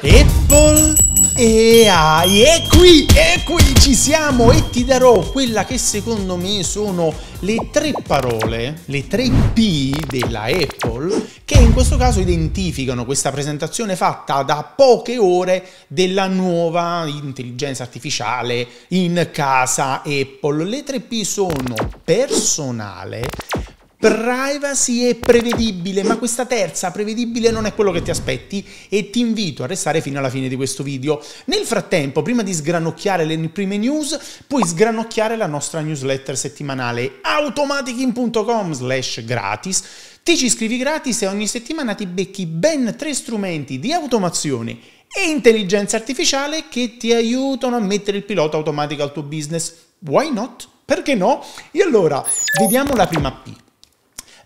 Apple AI. E qui, e qui ci siamo e ti darò quella che secondo me sono le tre parole, le tre P della Apple, che in questo caso identificano questa presentazione fatta da poche ore della nuova intelligenza artificiale in casa Apple. Le tre P sono personale, privacy e prevedibile, ma questa terza prevedibile non è quello che ti aspetti e ti invito a restare fino alla fine di questo video. Nel frattempo, prima di sgranocchiare le prime news, puoi sgranocchiare la nostra newsletter settimanale automaticin.com slash gratis. Ti ci iscrivi gratis e ogni settimana ti becchi ben tre strumenti di automazione e intelligenza artificiale che ti aiutano a mettere il pilota automatico al tuo business. Why not? Perché no? E allora, vediamo la prima P.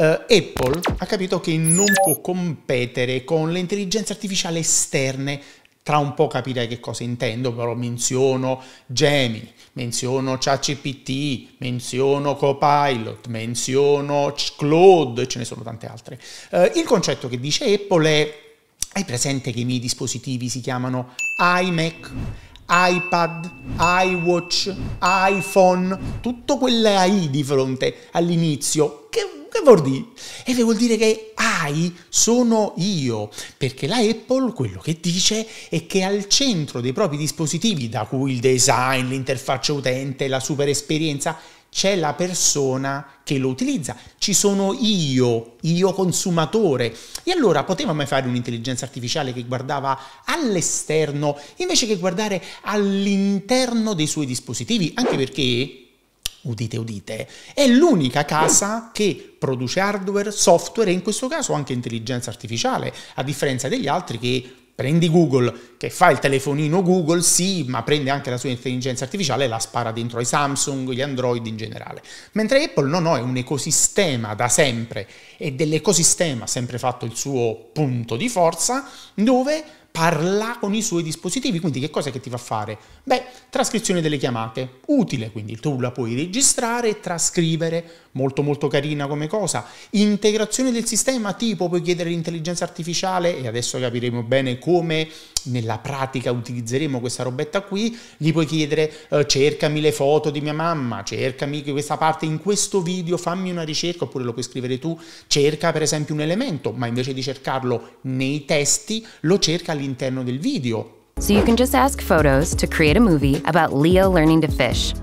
Eh, Apple ha capito che non può competere con le intelligenze artificiali esterne tra un po' capirei che cosa intendo, però menziono Gemini, menziono ChatGPT, menziono Copilot, menziono Claude, ce ne sono tante altre. Eh, il concetto che dice Apple è, hai presente che i miei dispositivi si chiamano iMac? iPad, iWatch, iPhone, tutto quella AI di fronte all'inizio. Che, che vuol dire? E vuol dire che AI sono io, perché la Apple quello che dice è che al centro dei propri dispositivi, da cui il design, l'interfaccia utente, la super esperienza, c'è la persona che lo utilizza, ci sono io, io consumatore. E allora poteva mai fare un'intelligenza artificiale che guardava all'esterno invece che guardare all'interno dei suoi dispositivi? Anche perché udite udite, è l'unica casa che produce hardware, software e in questo caso anche intelligenza artificiale, a differenza degli altri che Prendi Google che fa il telefonino Google, sì, ma prende anche la sua intelligenza artificiale e la spara dentro ai Samsung, gli Android in generale. Mentre Apple no, no, è un ecosistema da sempre e dell'ecosistema ha sempre fatto il suo punto di forza dove parla con i suoi dispositivi, quindi che cosa che ti fa fare? Beh, trascrizione delle chiamate, utile, quindi tu la puoi registrare e trascrivere, molto molto carina come cosa, integrazione del sistema, tipo puoi chiedere l'intelligenza artificiale e adesso capiremo bene come nella pratica utilizzeremo questa robetta qui, gli puoi chiedere eh, cercami le foto di mia mamma, cercami questa parte in questo video, fammi una ricerca, oppure lo puoi scrivere tu, cerca per esempio un elemento, ma invece di cercarlo nei testi lo cerca all'interno all'interno del video. So you can just ask Photos to create a movie about Leo learning to fish.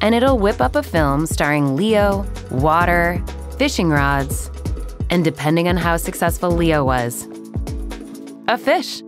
And it'll whip up a film starring Leo, water, fishing rods, and depending on how successful Leo was, a fish.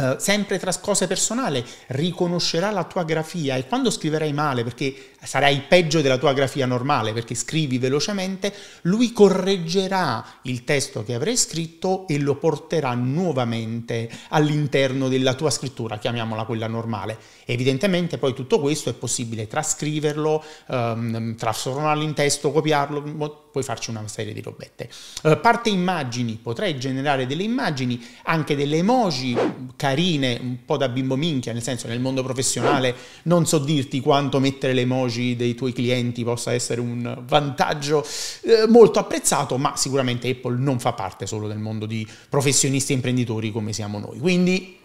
Eh, sempre tra cose personali, riconoscerà la tua grafia e quando scriverai male, perché sarai peggio della tua grafia normale, perché scrivi velocemente, lui correggerà il testo che avrai scritto e lo porterà nuovamente all'interno della tua scrittura, chiamiamola quella normale. Evidentemente poi tutto questo è possibile trascriverlo, ehm, trasformarlo in testo, copiarlo, puoi farci una serie di robette. Eh, parte immagini, potrai generare delle immagini, anche delle emoji, car- carine, un po' da bimbo minchia, nel senso nel mondo professionale non so dirti quanto mettere le emoji dei tuoi clienti possa essere un vantaggio eh, molto apprezzato, ma sicuramente Apple non fa parte solo del mondo di professionisti e imprenditori come siamo noi. Quindi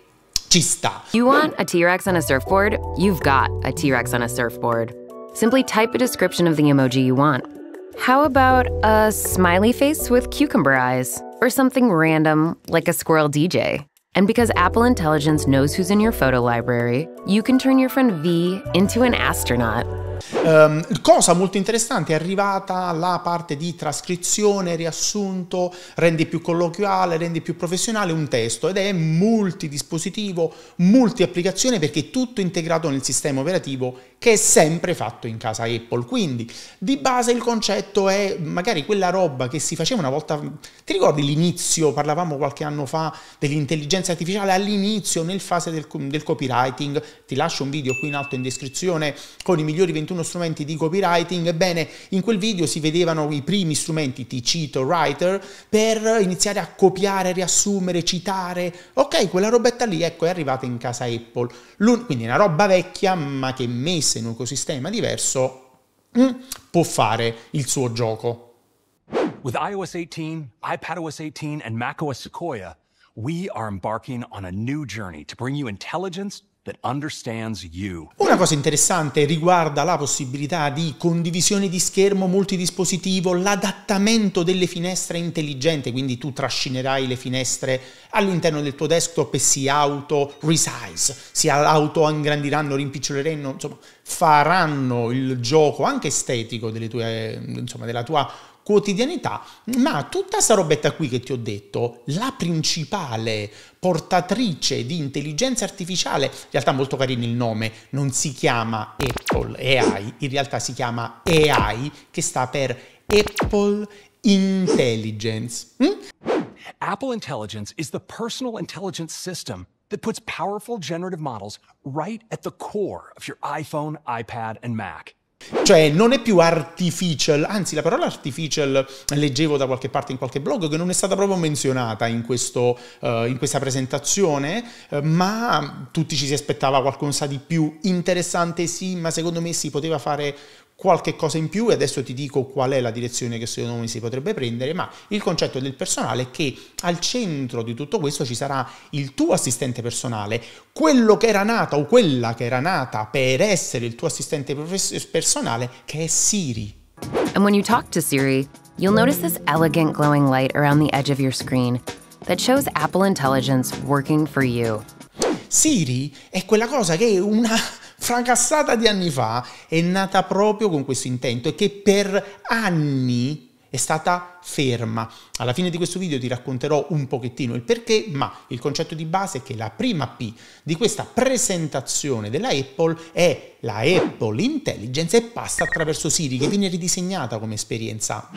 ci sta. You want a T-Rex on a surfboard? You've got a T-Rex on a surfboard. Simply type a description of the emoji you want. How about a smiley face with cucumber eyes? Or something random like a squirrel DJ? And because Apple Intelligence knows who's in your photo library, you can turn your friend V into an astronaut. Um, cosa molto interessante, è arrivata la parte di trascrizione, riassunto, rendi più colloquiale, rendi più professionale un testo ed è multidispositivo, multiapplicazione perché è tutto integrato nel sistema operativo che è sempre fatto in casa Apple. Quindi di base il concetto è magari quella roba che si faceva una volta, ti ricordi l'inizio, parlavamo qualche anno fa dell'intelligenza artificiale all'inizio nel fase del, del copywriting, ti lascio un video qui in alto in descrizione con i migliori 21 21 strumenti di copywriting, ebbene in quel video si vedevano i primi strumenti, ti cito writer, per iniziare a copiare, riassumere, citare, ok quella robetta lì ecco è arrivata in casa Apple, L'un- quindi una roba vecchia ma che messa in un ecosistema diverso mm, può fare il suo gioco. With iOS 18, iPadOS 18 and macOS Sequoia, we are embarking on a new journey to bring you intelligence That understands you. Una cosa interessante riguarda la possibilità di condivisione di schermo multidispositivo, l'adattamento delle finestre intelligente, quindi tu trascinerai le finestre all'interno del tuo desktop e si auto resize, si auto ingrandiranno, rimpiccioleranno, insomma, faranno il gioco anche estetico tue, insomma, della tua quotidianità, ma tutta questa robetta qui che ti ho detto, la principale portatrice di intelligenza artificiale, in realtà molto carino il nome, non si chiama Apple AI, in realtà si chiama AI che sta per Apple Intelligence. Mm? Apple Intelligence is the personal intelligence system that puts powerful generative models right at the core of your iPhone, iPad and Mac. Cioè non è più artificial, anzi la parola artificial leggevo da qualche parte in qualche blog che non è stata proprio menzionata in, questo, uh, in questa presentazione, uh, ma tutti ci si aspettava qualcosa di più interessante, sì, ma secondo me si poteva fare qualche cosa in più e adesso ti dico qual è la direzione che secondo me si potrebbe prendere, ma il concetto del personale è che al centro di tutto questo ci sarà il tuo assistente personale, quello che era nata o quella che era nata per essere il tuo assistente personale che è Siri. And when you talk to Siri, you'll notice this elegant glowing light around the edge of your screen that shows Apple Intelligence working for you. Siri è quella cosa che è una fracassata di anni fa è nata proprio con questo intento e che per anni è stata ferma. Alla fine di questo video ti racconterò un pochettino il perché, ma il concetto di base è che la prima P di questa presentazione della Apple è la Apple Intelligence e passa attraverso Siri che viene ridisegnata come esperienza.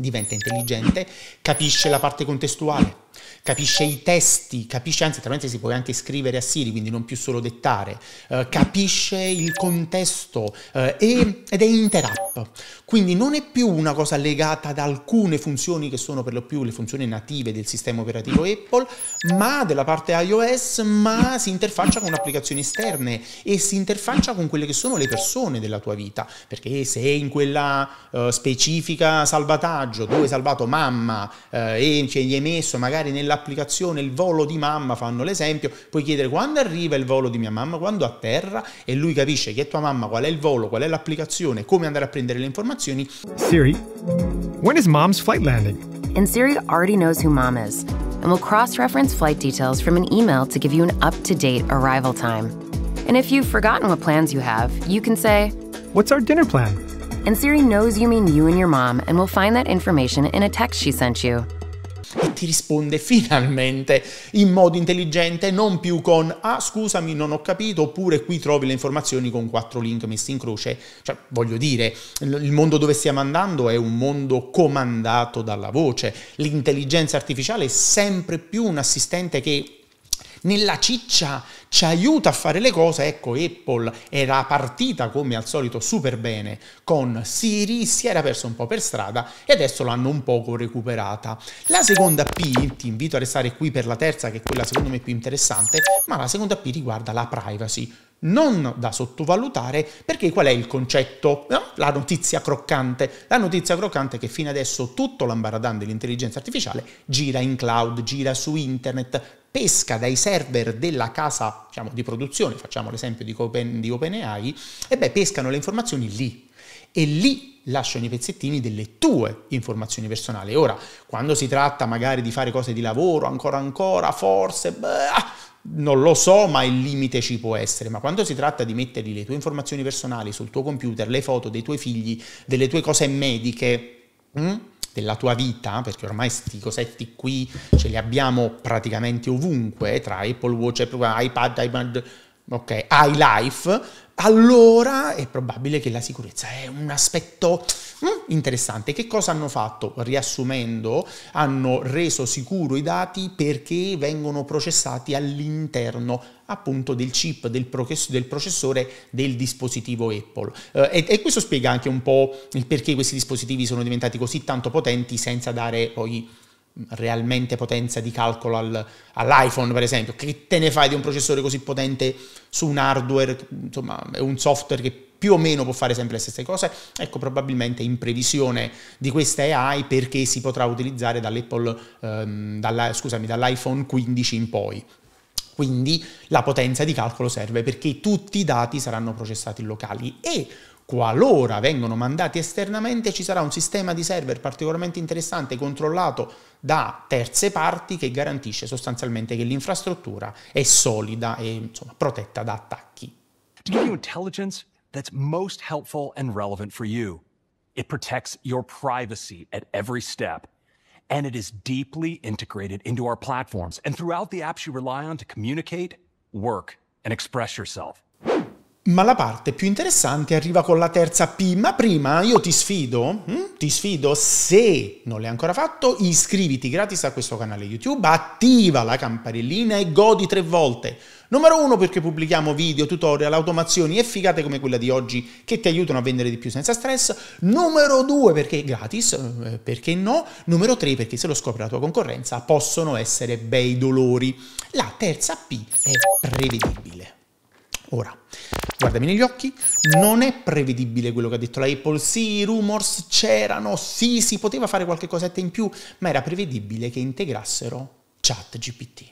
Diventa intelligente, capisce la parte contestuale, capisce i testi, capisce, anzi tra l'altro si può anche scrivere a Siri, quindi non più solo dettare, eh, capisce il contesto eh, ed è interapp. Quindi non è più una cosa legata ad alcune funzioni che sono per lo più le funzioni native del sistema operativo Apple, ma della parte iOS, ma si interfaccia con applicazioni esterne e si interfaccia con quelle che sono le persone della tua vita, perché se in quella uh, specifica salvataggio dove hai salvato mamma uh, e ci hai messo magari nel nell'applicazione il volo di mamma, fanno l'esempio, puoi chiedere quando arriva il volo di mia mamma, quando atterra e lui capisce che è tua mamma, qual è il volo, qual è l'applicazione, come andare a prendere le informazioni. Siri, when is mom's flight landing? And Siri already knows who mom is and will cross-reference flight details from an email to give you an up-to-date arrival time. And if you've forgotten what plans you have, you can say, What's our dinner plan? And Siri knows you mean you and your mom and will find that information in a text she sent you e ti risponde finalmente in modo intelligente, non più con ah scusami non ho capito oppure qui trovi le informazioni con quattro link messi in croce. Cioè, voglio dire, il mondo dove stiamo andando è un mondo comandato dalla voce. L'intelligenza artificiale è sempre più un assistente che nella ciccia ci aiuta a fare le cose. Ecco, Apple era partita come al solito super bene con Siri, si era perso un po' per strada e adesso l'hanno un poco recuperata. La seconda P, ti invito a restare qui per la terza che è quella secondo me più interessante, ma la seconda P riguarda la privacy non da sottovalutare perché qual è il concetto? No? La notizia croccante. La notizia croccante è che fino adesso tutto l'ambaradan dell'intelligenza artificiale gira in cloud, gira su internet, pesca dai server della casa diciamo, di produzione, facciamo l'esempio di, Open, di OpenAI, e beh, pescano le informazioni lì. E lì lasciano i pezzettini delle tue informazioni personali. Ora, quando si tratta magari di fare cose di lavoro, ancora ancora, forse, beh, ah, non lo so, ma il limite ci può essere, ma quando si tratta di mettergli le tue informazioni personali sul tuo computer, le foto dei tuoi figli, delle tue cose mediche, mm, della tua vita, perché ormai questi cosetti qui ce li abbiamo praticamente ovunque, tra Apple Watch, iPad, iPad, ok, iLife, allora è probabile che la sicurezza è un aspetto mm, interessante. Che cosa hanno fatto? Riassumendo, hanno reso sicuro i dati perché vengono processati all'interno appunto del chip, del, del processore del dispositivo Apple. Eh, e, e questo spiega anche un po' il perché questi dispositivi sono diventati così tanto potenti senza dare poi realmente potenza di calcolo al, all'iPhone, per esempio. Che te ne fai di un processore così potente su un hardware, insomma, è un software che più o meno può fare sempre le stesse cose? Ecco, probabilmente in previsione di questa AI perché si potrà utilizzare dall'Apple, ehm, dalla, scusami, dall'iPhone 15 in poi. Quindi la potenza di calcolo serve perché tutti i dati saranno processati locali e qualora vengono mandati esternamente ci sarà un sistema di server particolarmente interessante, controllato da terze parti che garantisce sostanzialmente che l'infrastruttura è solida e insomma, protetta da attacchi. To give you intelligence that's most helpful and relevant for you. It protects your privacy at every step. And it is deeply integrated into our platforms and throughout the apps you rely on to communicate, work, and express yourself. Ma la parte più interessante arriva con la terza P, ma prima io ti sfido, hm? ti sfido, se non l'hai ancora fatto, iscriviti gratis a questo canale YouTube, attiva la campanellina e godi tre volte. Numero uno perché pubblichiamo video, tutorial, automazioni e figate come quella di oggi che ti aiutano a vendere di più senza stress. Numero due perché è gratis, eh, perché no. Numero tre perché se lo scopre la tua concorrenza possono essere bei dolori. La terza P è prevedibile. Ora, guardami negli occhi, non è prevedibile quello che ha detto la Apple, sì, i rumors c'erano, sì, si poteva fare qualche cosetta in più, ma era prevedibile che integrassero chat GPT.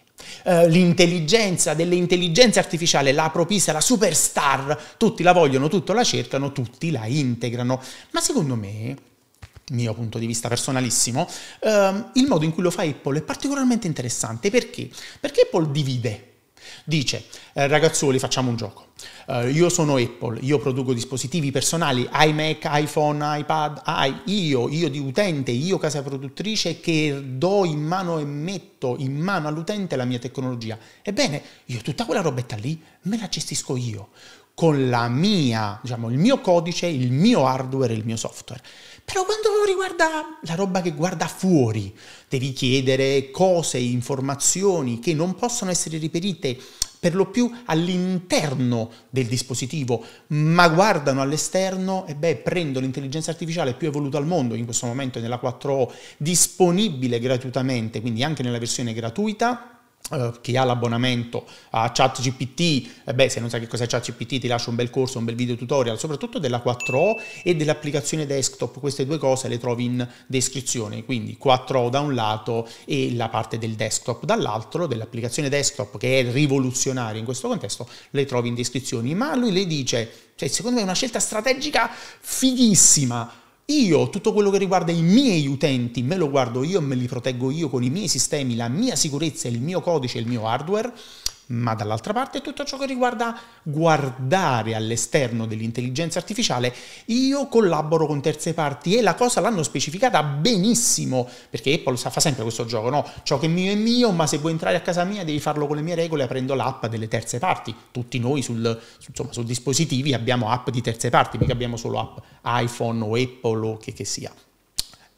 Eh, l'intelligenza delle intelligenze artificiali, la propisa, la superstar, tutti la vogliono, tutti la cercano, tutti la integrano. Ma secondo me, mio punto di vista personalissimo, uh, il modo in cui lo fa Apple è particolarmente interessante perché? Perché Apple divide Dice, eh, ragazzuoli facciamo un gioco. Uh, io sono Apple, io produco dispositivi personali, iMac, iPhone, iPad, I, io, io di utente, io casa produttrice che do in mano e metto in mano all'utente la mia tecnologia. Ebbene, io tutta quella robetta lì me la gestisco io, con la mia, diciamo, il mio codice, il mio hardware e il mio software. Però quando riguarda la roba che guarda fuori, devi chiedere cose, informazioni che non possono essere reperite per lo più all'interno del dispositivo, ma guardano all'esterno e beh, prendo l'intelligenza artificiale più evoluta al mondo in questo momento è nella 4O disponibile gratuitamente, quindi anche nella versione gratuita eh, chi ha l'abbonamento a ChatGPT, eh beh, se non sai che cos'è ChatGPT, ti lascio un bel corso, un bel video tutorial, soprattutto della 4O e dell'applicazione desktop. Queste due cose le trovi in descrizione, quindi 4O da un lato e la parte del desktop dall'altro, dell'applicazione desktop che è rivoluzionaria in questo contesto, le trovi in descrizione. Ma lui le dice, cioè, secondo me è una scelta strategica fighissima io tutto quello che riguarda i miei utenti me lo guardo io e me li proteggo io con i miei sistemi, la mia sicurezza, il mio codice, il mio hardware ma dall'altra parte tutto ciò che riguarda guardare all'esterno dell'intelligenza artificiale, io collaboro con terze parti e la cosa l'hanno specificata benissimo, perché Apple fa sempre questo gioco, no? Ciò che è mio è mio, ma se vuoi entrare a casa mia devi farlo con le mie regole aprendo l'app delle terze parti. Tutti noi sul, insomma, su dispositivi abbiamo app di terze parti, mica abbiamo solo app iPhone o Apple o che che sia.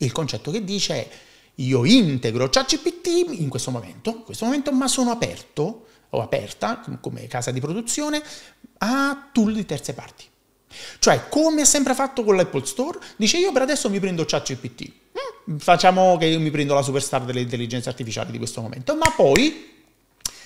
Il concetto che dice è io integro ChatGPT in questo momento, in questo momento, ma sono aperto o aperta come casa di produzione a tool di terze parti. Cioè, come ha sempre fatto con l'Apple Store, dice io per adesso mi prendo ChatGPT. Mm, facciamo che io mi prendo la superstar dell'intelligenza artificiale di questo momento, ma poi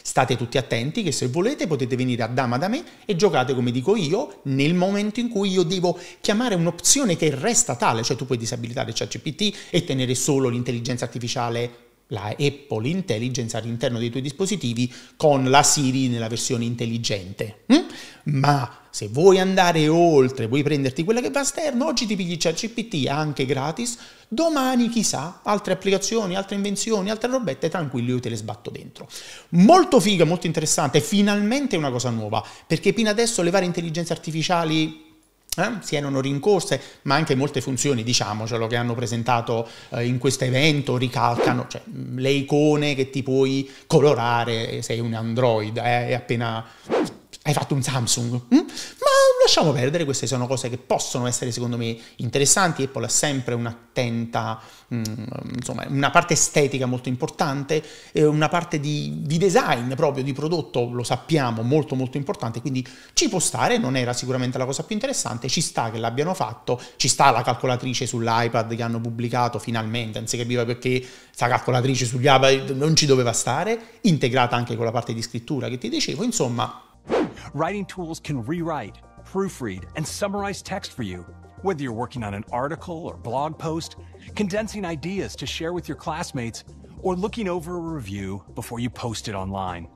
State tutti attenti che se volete potete venire a dama da me e giocate come dico io nel momento in cui io devo chiamare un'opzione che resta tale, cioè tu puoi disabilitare ChatGPT e tenere solo l'intelligenza artificiale la Apple Intelligence all'interno dei tuoi dispositivi con la Siri nella versione intelligente. Mm? Ma se vuoi andare oltre, vuoi prenderti quella che va esterno, oggi ti pigli ChatGPT anche gratis, domani chissà, altre applicazioni, altre invenzioni, altre robette, tranquillo, io te le sbatto dentro. Molto figa, molto interessante, finalmente una cosa nuova, perché fino adesso le varie intelligenze artificiali eh, erano rincorse, ma anche molte funzioni, diciamocelo, che hanno presentato eh, in questo evento, ricalcano cioè, le icone che ti puoi colorare eh, sei un android, eh, è appena hai fatto un Samsung, mh? Hm? ma lasciamo perdere, queste sono cose che possono essere secondo me interessanti, Apple ha sempre un'attenta, mh, mm, insomma, una parte estetica molto importante, una parte di, di, design proprio di prodotto, lo sappiamo, molto molto importante, quindi ci può stare, non era sicuramente la cosa più interessante, ci sta che l'abbiano fatto, ci sta la calcolatrice sull'iPad che hanno pubblicato finalmente, non si capiva perché sta calcolatrice sugli iPad non ci doveva stare, integrata anche con la parte di scrittura che ti dicevo, insomma writing tools can rewrite, proofread, and summarize text for you. Whether you're working on an article or blog post, condensing ideas to share with your classmates, or looking over a review before you post it online.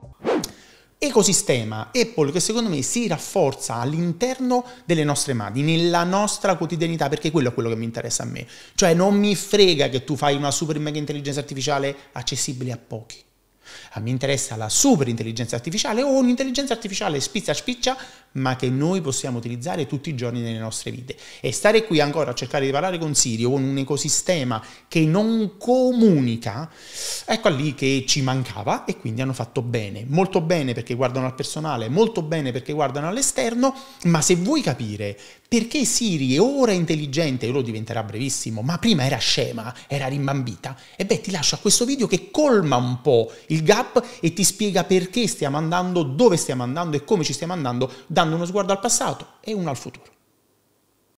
Ecosistema Apple che secondo me si rafforza all'interno delle nostre mani, nella nostra quotidianità, perché quello è quello che mi interessa a me. Cioè non mi frega che tu fai una super mega intelligenza artificiale accessibile a pochi a mi interessa la superintelligenza artificiale o un'intelligenza artificiale spizza spiccia ma che noi possiamo utilizzare tutti i giorni nelle nostre vite. E stare qui ancora a cercare di parlare con Siri o con un ecosistema che non comunica, ecco lì che ci mancava e quindi hanno fatto bene. Molto bene perché guardano al personale, molto bene perché guardano all'esterno, ma se vuoi capire perché Siri è ora intelligente, e lo diventerà brevissimo, ma prima era scema, era rimbambita, e beh ti lascio a questo video che colma un po' il gap e ti spiega perché stiamo andando, dove stiamo andando e come ci stiamo andando, dando dando uno sguardo al passato e uno al futuro.